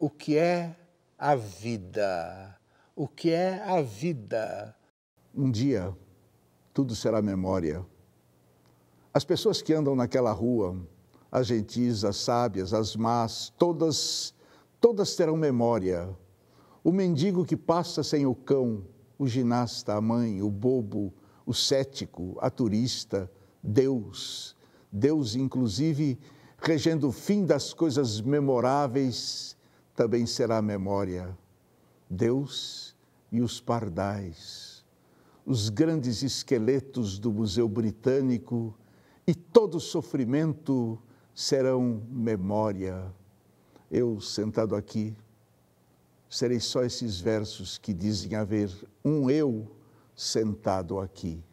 o que é a vida. O que é a vida? Um dia, tudo será memória. As pessoas que andam naquela rua, as gentis, as sábias, as más, todas, todas terão memória. O mendigo que passa sem o cão, o ginasta, a mãe, o bobo, o cético, a turista, Deus. Deus, inclusive, regendo o fim das coisas memoráveis também será a memória. Deus e os pardais, os grandes esqueletos do Museu Britânico e todo sofrimento serão memória. Eu, sentado aqui, serei só esses versos que dizem haver um eu sentado aqui.